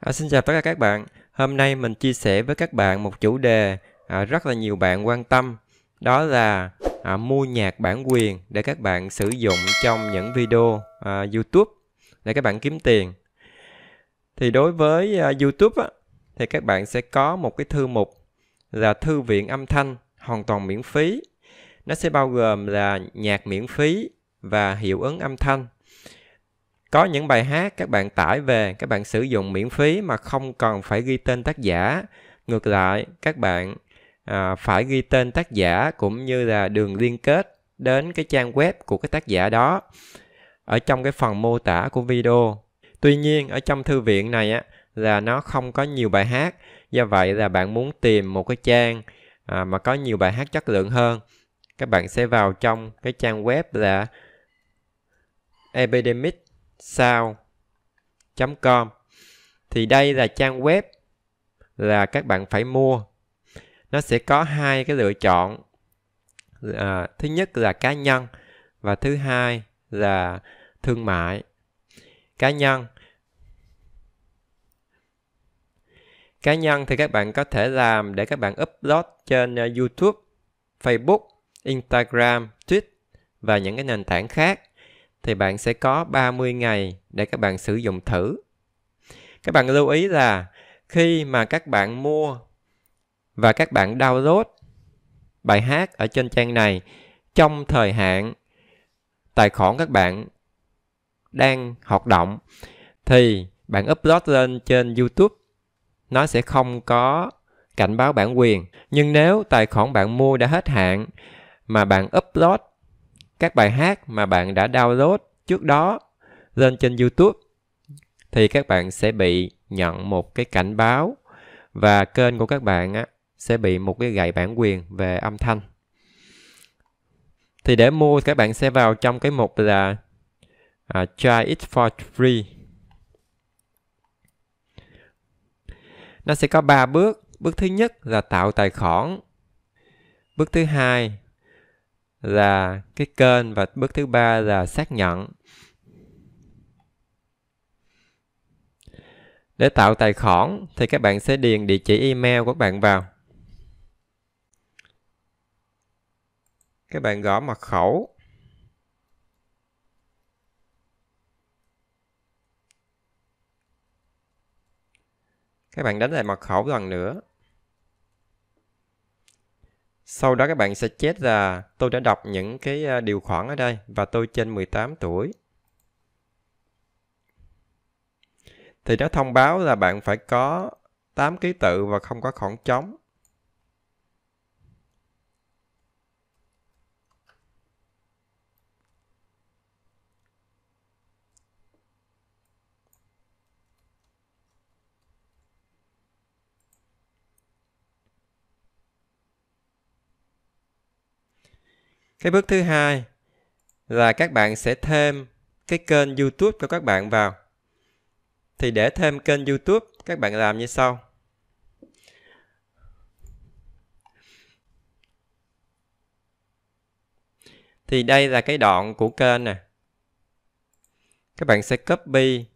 À, xin chào tất cả các bạn. Hôm nay mình chia sẻ với các bạn một chủ đề à, rất là nhiều bạn quan tâm. Đó là à, mua nhạc bản quyền để các bạn sử dụng trong những video à, YouTube để các bạn kiếm tiền. Thì đối với à, YouTube á, thì các bạn sẽ có một cái thư mục là thư viện âm thanh hoàn toàn miễn phí. Nó sẽ bao gồm là nhạc miễn phí và hiệu ứng âm thanh có những bài hát các bạn tải về, các bạn sử dụng miễn phí mà không cần phải ghi tên tác giả. Ngược lại, các bạn à, phải ghi tên tác giả cũng như là đường liên kết đến cái trang web của cái tác giả đó ở trong cái phần mô tả của video. Tuy nhiên, ở trong thư viện này á là nó không có nhiều bài hát, do vậy là bạn muốn tìm một cái trang à, mà có nhiều bài hát chất lượng hơn, các bạn sẽ vào trong cái trang web là epidemic sao com thì đây là trang web là các bạn phải mua nó sẽ có hai cái lựa chọn à, thứ nhất là cá nhân và thứ hai là thương mại cá nhân cá nhân thì các bạn có thể làm để các bạn upload trên à, youtube facebook instagram twitter và những cái nền tảng khác thì bạn sẽ có 30 ngày để các bạn sử dụng thử. Các bạn lưu ý là khi mà các bạn mua và các bạn download bài hát ở trên trang này trong thời hạn tài khoản các bạn đang hoạt động thì bạn upload lên trên YouTube nó sẽ không có cảnh báo bản quyền. Nhưng nếu tài khoản bạn mua đã hết hạn mà bạn upload các bài hát mà bạn đã download trước đó lên trên YouTube thì các bạn sẽ bị nhận một cái cảnh báo và kênh của các bạn á, sẽ bị một cái gậy bản quyền về âm thanh. Thì để mua các bạn sẽ vào trong cái mục là uh, try it for free. Nó sẽ có 3 bước. Bước thứ nhất là tạo tài khoản. Bước thứ hai là cái kênh và bước thứ ba là xác nhận để tạo tài khoản thì các bạn sẽ điền địa chỉ email của các bạn vào các bạn gõ mật khẩu các bạn đánh lại mật khẩu lần nữa sau đó các bạn sẽ chết là tôi đã đọc những cái à, điều khoản ở đây và tôi trên 18 tuổi. Thì nó thông báo là bạn phải có 8 ký tự và không có khoảng trống. cái bước thứ hai là các bạn sẽ thêm cái kênh youtube của các bạn vào thì để thêm kênh youtube các bạn làm như sau thì đây là cái đoạn của kênh nè các bạn sẽ copy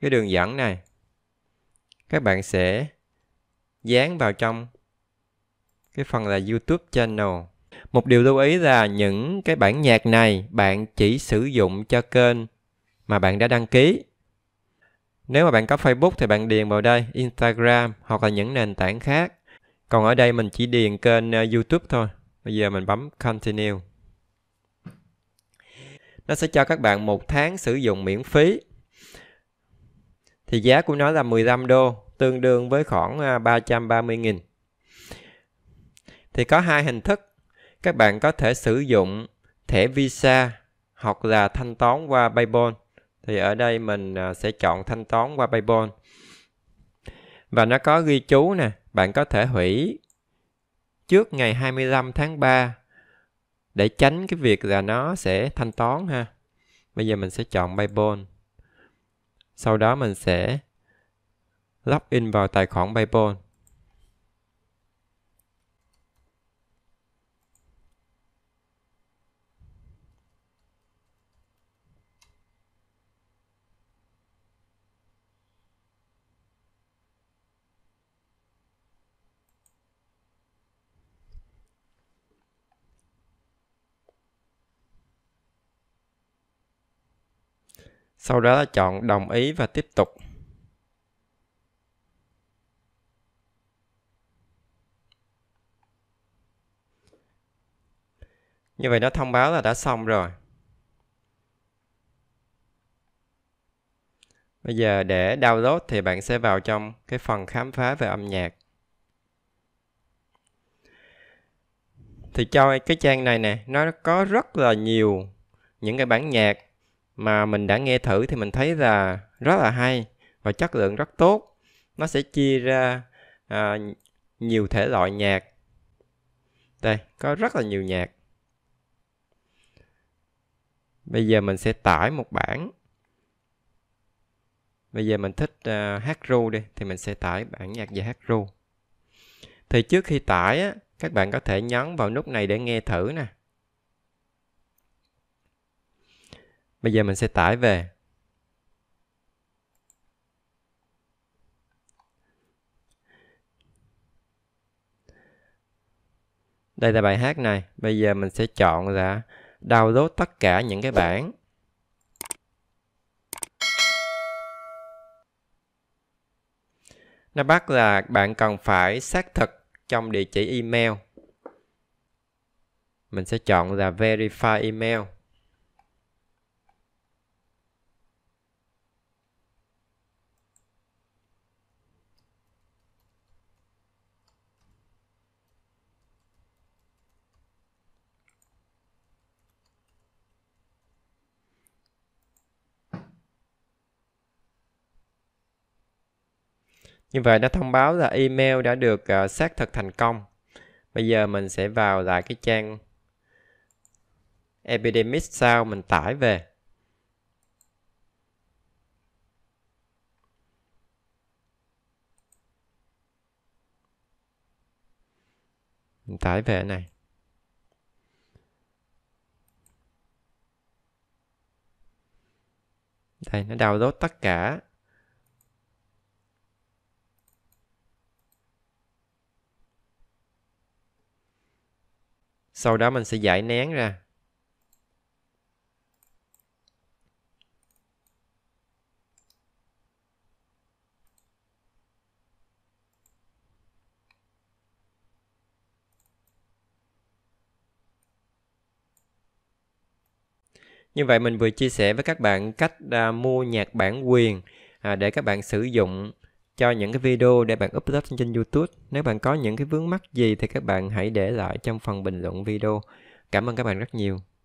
cái đường dẫn này các bạn sẽ dán vào trong cái phần là youtube channel một điều lưu ý là những cái bản nhạc này bạn chỉ sử dụng cho kênh mà bạn đã đăng ký. Nếu mà bạn có Facebook thì bạn điền vào đây Instagram hoặc là những nền tảng khác. Còn ở đây mình chỉ điền kênh ờ, YouTube thôi. Bây giờ mình bấm Continue. Nó sẽ cho các bạn một tháng sử dụng miễn phí. Thì giá của nó là 15 đô, tương đương với khoảng 330.000. Ờ, thì có hai hình thức các bạn có thể sử dụng thẻ Visa hoặc là thanh toán qua PayPal. Thì ở đây mình à, sẽ chọn thanh toán qua PayPal. Và nó có ghi chú nè, bạn có thể hủy trước ngày 25 tháng 3 để tránh cái việc là nó sẽ thanh toán ha. Bây giờ mình sẽ chọn PayPal. Sau đó mình sẽ login vào tài khoản PayPal. Sau đó chọn đồng ý và tiếp tục. Như vậy nó thông báo là đã xong rồi. Bây giờ để download thì bạn sẽ vào trong cái phần khám phá về âm nhạc. Thì cho cái trang này nè, nó có rất là nhiều những cái bản nhạc mà mình đã nghe thử thì mình thấy là rất là hay và chất lượng rất tốt nó sẽ chia ra à, nhiều thể loại nhạc đây có rất là nhiều nhạc bây giờ mình sẽ tải một bản bây giờ mình thích uh, hát ru đi thì mình sẽ tải bản nhạc về hát ru thì trước khi tải á, các bạn có thể nhấn vào nút này để nghe thử nè Bây giờ mình sẽ tải về. Đây là bài hát này. Bây giờ mình sẽ chọn là download tất cả những cái bản. Nó bắt là bạn cần phải xác thực trong địa chỉ email. Mình sẽ chọn là verify email. Như vậy nó thông báo là email đã được uh, xác thực thành công. Bây giờ mình sẽ vào lại cái trang Epidemic sao mình tải về. Mình tải về này. Đây, nó download tất cả sau đó mình sẽ giải nén ra Như vậy mình vừa chia sẻ với các bạn cách à, mua nhạc bản quyền à, để các bạn sử dụng cho những cái video để bạn upload trên YouTube. Nếu bạn có những cái vướng mắc gì thì các bạn hãy để lại trong phần bình luận video. Cảm ơn các bạn rất nhiều.